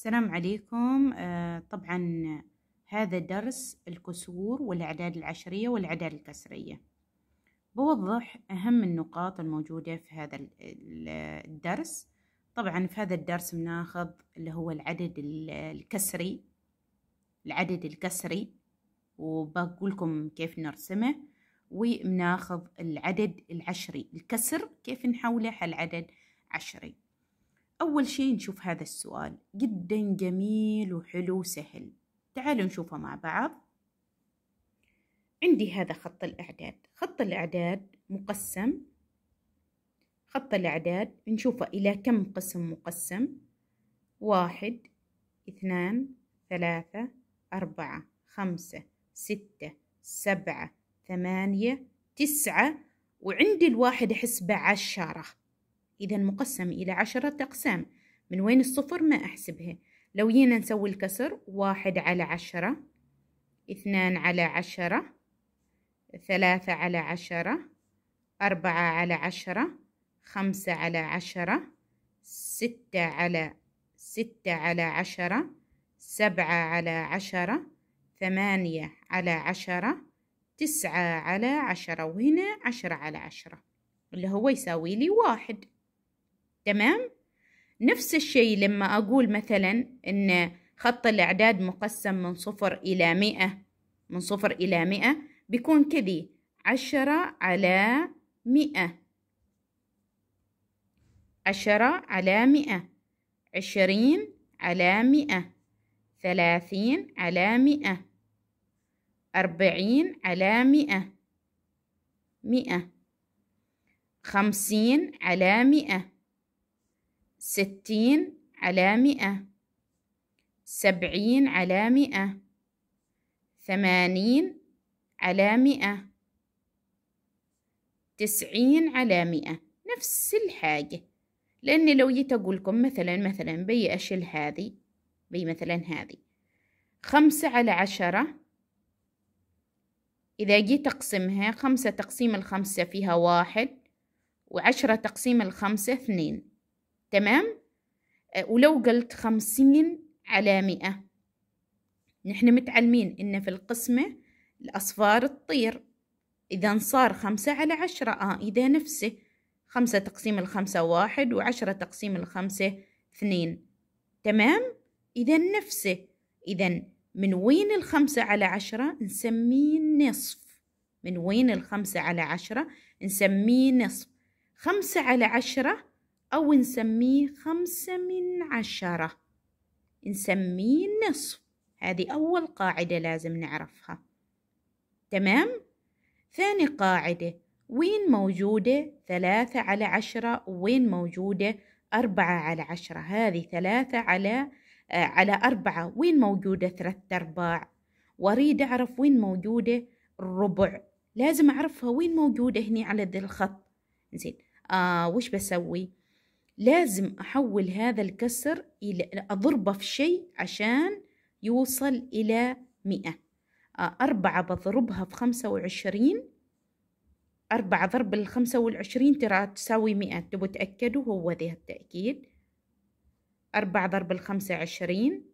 السلام عليكم آه، طبعا هذا درس الكسور والأعداد العشرية والأعداد الكسرية بوضح أهم النقاط الموجودة في هذا الدرس طبعا في هذا الدرس بناخذ اللي هو العدد الكسري العدد الكسري وبقول لكم كيف نرسمه وبناخذ العدد العشري الكسر كيف نحوله على العدد عشري أول شي نشوف هذا السؤال جدا جميل وحلو وسهل تعالوا نشوفه مع بعض عندي هذا خط الإعداد خط الإعداد مقسم خط الأعداد نشوفه إلى كم قسم مقسم واحد اثنان ثلاثة أربعة خمسة ستة سبعة ثمانية تسعة وعندي الواحد أحسبه عشرة إذا مقسم إلى عشرة أقسام من وين الصفر ما أحسبها لو جينا نسوي الكسر واحد على عشرة اثنان على عشرة ثلاثة على عشرة أربعة على عشرة خمسة على عشرة ستة على ستة على عشرة سبعة على عشرة ثمانية على عشرة تسعة على عشرة وهنا عشرة على عشرة اللي هو يساوي لي واحد تمام نفس الشيء لما أقول مثلا إن خط الإعداد مقسم من صفر إلى مئة من صفر إلى مئة بيكون كذي عشرة على مئة عشرة على مئة عشرين على مئة ثلاثين على مئة أربعين على مئة مئة خمسين على مئة ستين على مئة سبعين على مئة ثمانين على مئة تسعين على مئة نفس الحاجة لأن لو جيت أقولكم مثلا مثلا بي أشيل هذه بي مثلا هذه خمسة على عشرة إذا جيت أقسمها خمسة تقسيم الخمسة فيها واحد وعشرة تقسيم الخمسة اثنين تمام آه، ولو قلت خمسين على مئة نحن متعلمين إن في القسمة الأصفار تطير إذا صار خمسة على عشرة آه إذا نفسه خمسة تقسيم الخمسة واحد وعشرة تقسيم الخمسة اثنين تمام إذا نفسه إذا من وين الخمسة على عشرة نسميه نصف من وين الخمسة على عشرة نسميه نصف خمسة على عشرة أو نسميه خمسة من عشرة نسميه النصف هذه أول قاعدة لازم نعرفها تمام؟ ثاني قاعدة وين موجودة ثلاثة على عشرة وين موجودة أربعة على عشرة هذه ثلاثة على آه على أربعة وين موجودة ثلاثة أرباع وأريد أعرف وين موجودة الربع لازم أعرفها وين موجودة هني على ذي الخط زين آه وش بسوي لازم أحول هذا الكسر إلى أضربه في شيء عشان يوصل إلى مئة آه، أربعة بضربها في خمسة وعشرين أربعة ضرب الخمسة والعشرين ترى تساوي مئة تبوا تأكدوا هو ذي التأكيد أربعة ضرب الخمسة عشرين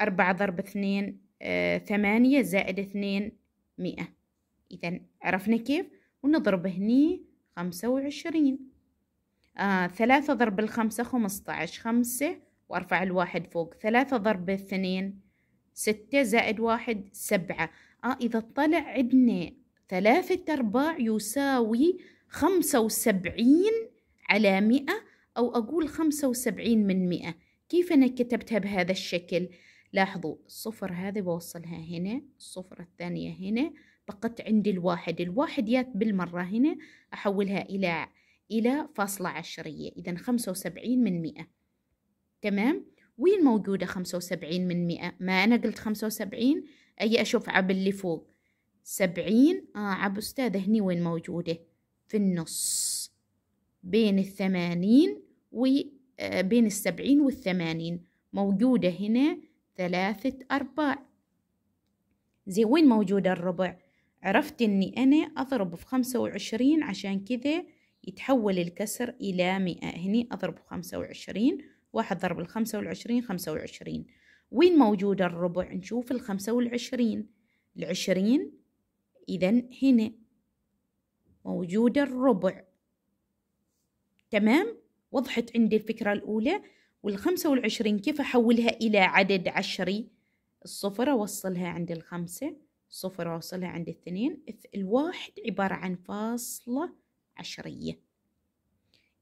أربعة ضرب اثنين آه ثمانية زائد اثنين مئة إذا عرفنا كيف ونضرب هني خمسة وعشرين آه ثلاثة ضرب الخمسة خمسة عشر خمسة وأرفع الواحد فوق ثلاثة ضرب اثنين ستة زائد واحد سبعة آه إذا طلع عندنا ثلاثة أرباع يساوي خمسة وسبعين على مئة أو أقول خمسة وسبعين من مئة كيف أنا كتبتها بهذا الشكل؟ لاحظوا الصفر هذه بوصلها هنا الصفر الثانية هنا بقت عندي الواحد الواحد يات بالمرة هنا أحولها إلى إلى فاصلة عشرية إذا خمسة وسبعين من مئة تمام وين موجودة خمسة وسبعين من مئة ما أنا قلت خمسة وسبعين أي أشوف عب اللي فوق سبعين آه عب أستاذة هني وين موجودة في النص بين الثمانين وبين آه، السبعين والثمانين موجودة هنا ثلاثة أرباع زي وين موجودة الربع عرفت أني أنا أضرب في خمسة وعشرين عشان كذا يتحول الكسر إلى مئة هني أضرب خمسة وعشرين واحد ضرب الخمسة والعشرين خمسة وعشرين وين موجود الربع نشوف الخمسة والعشرين العشرين إذا هنا موجود الربع تمام وضحت عندي الفكرة الأولى والخمسة والعشرين كيف أحولها إلى عدد عشري الصفر أوصلها عند الخمسة صفر أوصلها عند الاثنين الواحد عبارة عن فاصلة عشرية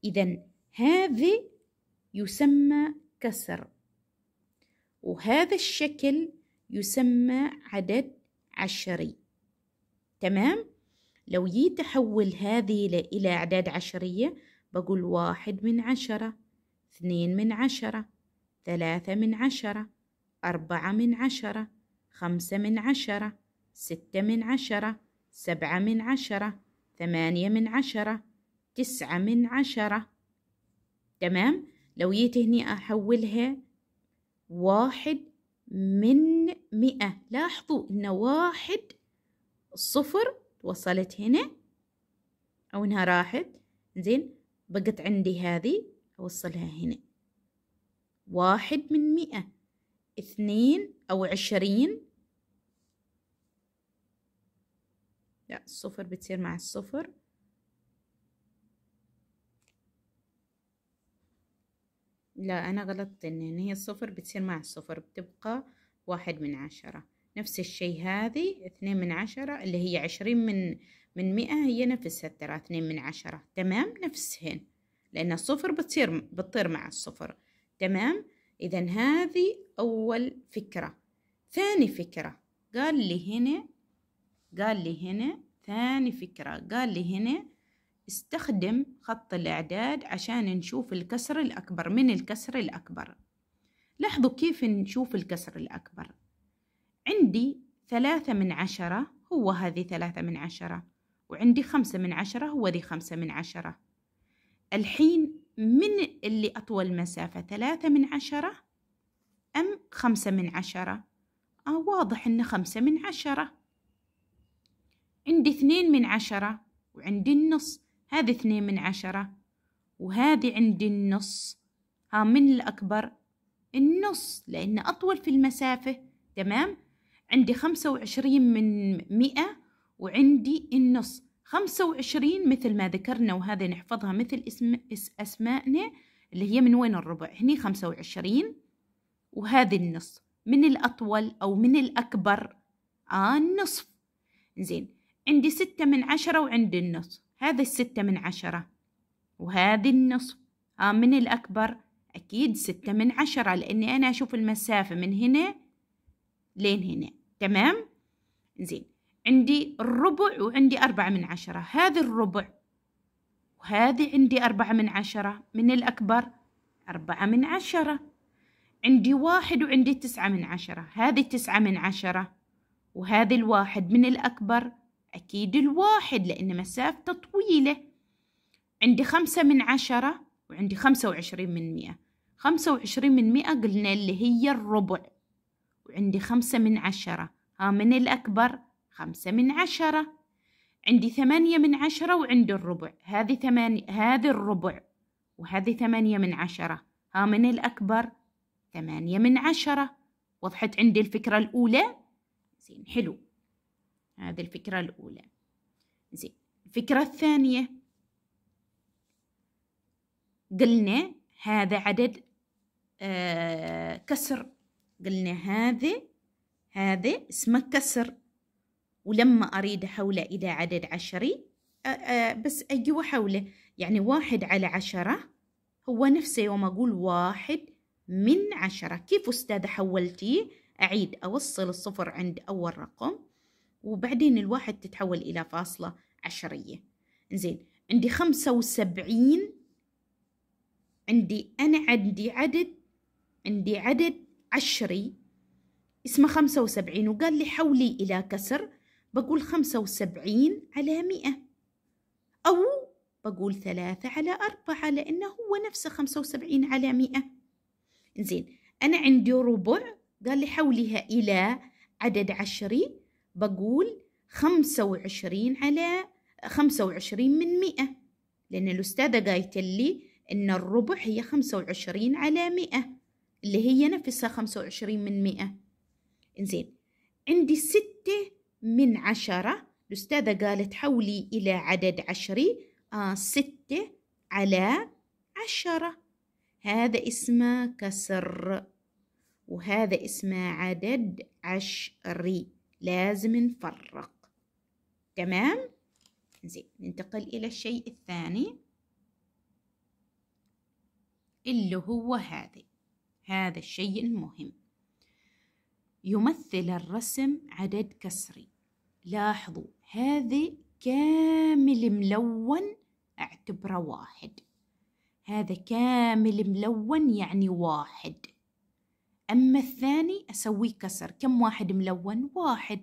إذا هذا يسمى كسر وهذا الشكل يسمى عدد عشري تمام؟ لو جيت أحول هذه إلى أعداد عشرية بقول واحد من عشرة اثنين من عشرة ثلاثة من عشرة أربعة من عشرة خمسة من عشرة ستة من عشرة سبعة من عشرة ثمانية من عشرة تسعة من عشرة تمام لو جيت هنا أحولها واحد من مئة لاحظوا إن واحد صفر وصلت هنا أو إنها راحت زين بقت عندي هذه أوصلها هنا واحد من مئة اثنين أو عشرين الصفر بتصير مع الصفر لا أنا غلطت إن هي الصفر بتصير مع الصفر بتبقى واحد من عشرة نفس الشي هذه اثنين من عشرة اللي هي عشرين من من مئة هي نفسها ترى اثنين من عشرة تمام نفسهن لأن الصفر بتصير بتطير مع الصفر تمام إذا هذه أول فكرة ثاني فكرة قال لي هنا قال لي هنا ثاني فكرة قال لي هنا استخدم خط الإعداد عشان نشوف الكسر الأكبر من الكسر الأكبر لاحظوا كيف نشوف الكسر الأكبر عندي ثلاثة من عشرة هو هذه ثلاثة من عشرة وعندي خمسة من عشرة هو ذي خمسة من عشرة الحين من اللي أطول مسافة ثلاثة من عشرة أم خمسة من عشرة؟ آه واضح إن خمسة من عشرة عندي اثنين من عشرة وعندي النص هذه اثنين من عشرة وهذه عندي النص ها من الأكبر النص لأنه أطول في المسافة تمام عندي خمسة وعشرين من مئة وعندي النص خمسة وعشرين مثل ما ذكرنا وهذا نحفظها مثل اسم أسمائنا اللي هي من وين الربع هني خمسة وعشرين وهذه النص من الأطول أو من الأكبر آه النصف زين عندي ستة من عشرة وعندي النص هذا الستة من عشرة وهذه النص آه من الأكبر أكيد ستة من عشرة لأني أنا أشوف المسافة من هنا لين هنا تمام زين عندي الربع وعندي أربعة من عشرة هذا الربع وهذه عندي أربعة من عشرة من الأكبر أربعة من عشرة عندي واحد وعندي تسعة من عشرة هذه تسعة من عشرة وهذه الواحد من الأكبر أكيد الواحد لأن مسافته طويلة عندي خمسة من عشرة وعندي خمسة وعشرين من مئة خمسة وعشرين من مئة قلنا اللي هي الربع وعندي خمسة من عشرة ها من الأكبر خمسة من عشرة عندي ثمانية من عشرة وعندي الربع هذه ثمانية هذه الربع وهذه ثمانية من عشرة ها من الأكبر ثمانية من عشرة وضحت عندي الفكرة الأولى زين حلو هذه الفكرة الأولى زين الفكرة الثانية قلنا هذا عدد آه، كسر قلنا هذا هذا اسمه كسر ولما أريد حوله إلى عدد عشري آه، آه، بس أجي حوله يعني واحد على عشرة هو نفسه يوم أقول واحد من عشرة كيف أستاذة حولتي أعيد أوصل الصفر عند أول رقم وبعدين الواحد تتحول إلى فاصلة عشرية زين عندي خمسة وسبعين عندي أنا عندي عدد عندي عدد عشري اسمه خمسة وسبعين وقال لي حولي إلى كسر بقول خمسة وسبعين على مئة أو بقول ثلاثة على أربعة لأنه هو نفسه خمسة وسبعين على مئة زين أنا عندي ربع قال لي حولها إلى عدد عشري بقول خمسة وعشرين على خمسة وعشرين من مئة لأن الأستاذة قايت لي إن الربع هي خمسة وعشرين على مئة اللي هي نفسها خمسة وعشرين من مئة إنزين عندي ستة من عشرة الأستاذة قالت حولي إلى عدد عشري آه ستة على عشرة هذا اسمه كسر وهذا اسمه عدد عشري لازم نفرق تمام زين ننتقل إلى الشيء الثاني اللي هو هذا هذا الشيء المهم يمثل الرسم عدد كسري لاحظوا هذا كامل ملون اعتبره واحد هذا كامل ملون يعني واحد أما الثاني أسويه كسر كم واحد ملون واحد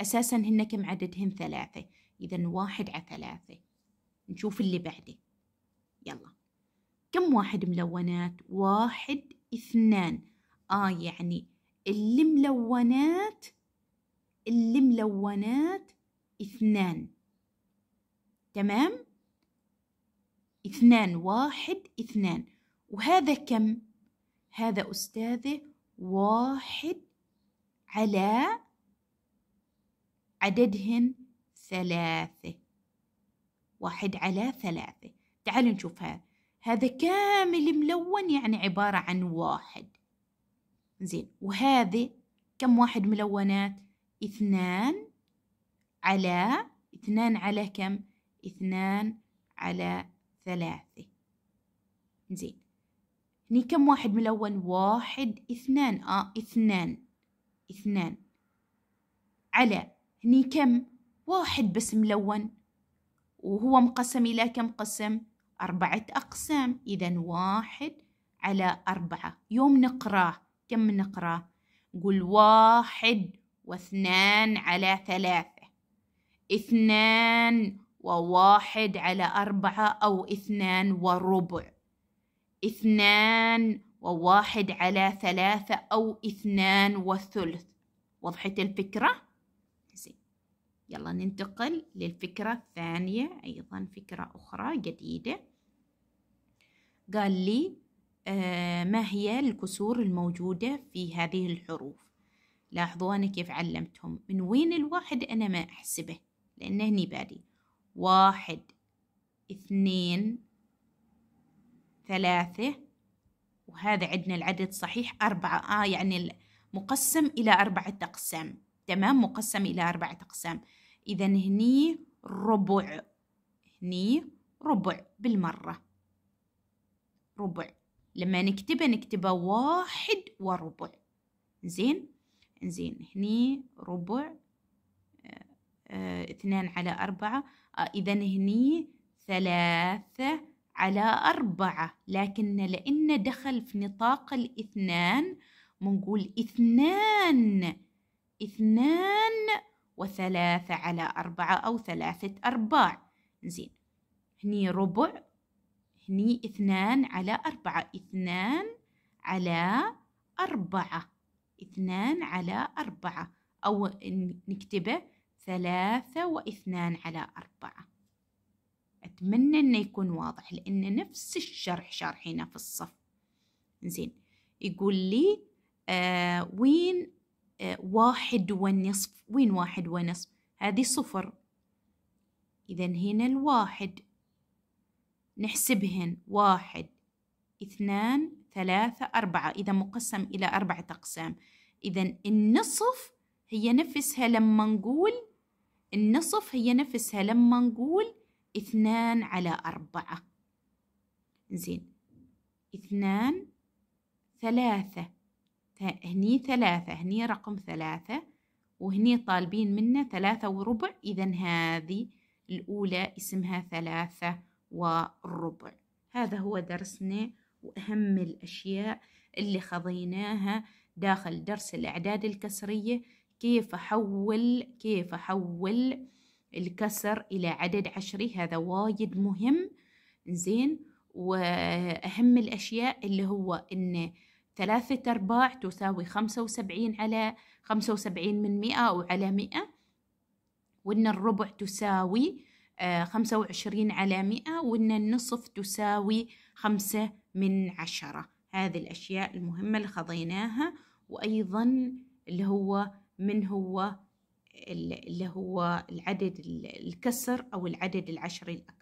أساسا هن كم عددهن ثلاثة إذا واحد على ثلاثة نشوف اللي بعده يلا كم واحد ملونات واحد اثنان آه يعني اللي ملونات اللي ملونات اثنان تمام اثنان واحد اثنان وهذا كم هذا أستاذه واحد على عددهن ثلاثة واحد على ثلاثة تعالوا نشوف هذا هذا كامل ملون يعني عبارة عن واحد زين وهذه كم واحد ملونات اثنان على اثنان على كم اثنان على ثلاثة زين هني يعني كم واحد ملون واحد اثنان اه اثنان اثنان على هني يعني كم واحد بس ملون وهو مقسم إلى كم قسم أربعة أقسام إذا واحد على أربعة يوم نقراه كم نقراه قل واحد واثنان على ثلاثة اثنان وواحد على أربعة أو اثنان وربع اثنان وواحد على ثلاثة أو اثنان وثلث وضحت الفكرة؟ زين يلا ننتقل للفكرة الثانية أيضا فكرة أخرى جديدة قال لي آه، ما هي الكسور الموجودة في هذه الحروف لاحظوا أنا كيف علمتهم من وين الواحد أنا ما أحسبه لأنه هني بادي واحد اثنين ثلاثة وهذا عندنا العدد صحيح أربعة آه يعني مقسم إلى أربعة أقسام تمام مقسم إلى أربعة أقسام إذا هني ربع هني ربع بالمرة ربع لما نكتبه نكتبه واحد وربع زين زين هني ربع آه، آه، اثنان على أربعة آه إذا هني ثلاثة على أربعة لكن لأن دخل في نطاق الاثنان منقول اثنان اثنان وثلاثة على أربعة أو ثلاثة أرباع زين هني ربع هني اثنان على أربعة اثنان على أربعة اثنان على أربعة أو نكتبه ثلاثة واثنان على أربعة أتمنى إنه يكون واضح لأن نفس الشرح شارحينه في الصف زين يقول لي آه وين آه واحد والنصف وين واحد ونصف هذه صفر إذا هنا الواحد نحسبهن واحد اثنان ثلاثة أربعة إذا مقسم إلى أربعة أقسام إذا النصف هي نفسها لما نقول النصف هي نفسها لما نقول اثنان على أربعة زين اثنان ثلاثة هني ثلاثة هني رقم ثلاثة وهني طالبين منا ثلاثة وربع إذا هذه الأولى اسمها ثلاثة وربع هذا هو درسنا وأهم الأشياء اللي خضيناها داخل درس الأعداد الكسرية كيف أحول كيف أحول الكسر إلى عدد عشري هذا وايد مهم زين وأهم الأشياء اللي هو إن ثلاثة أرباع تساوي خمسة وسبعين على خمسة وسبعين من مئة أو على مئة وإن الربع تساوي آه، خمسة وعشرين على مئة وإن النصف تساوي خمسة من عشرة هذه الأشياء المهمة اللي خضيناها وأيضا اللي هو من هو اللي هو العدد الكسر أو العدد العشري الأكبر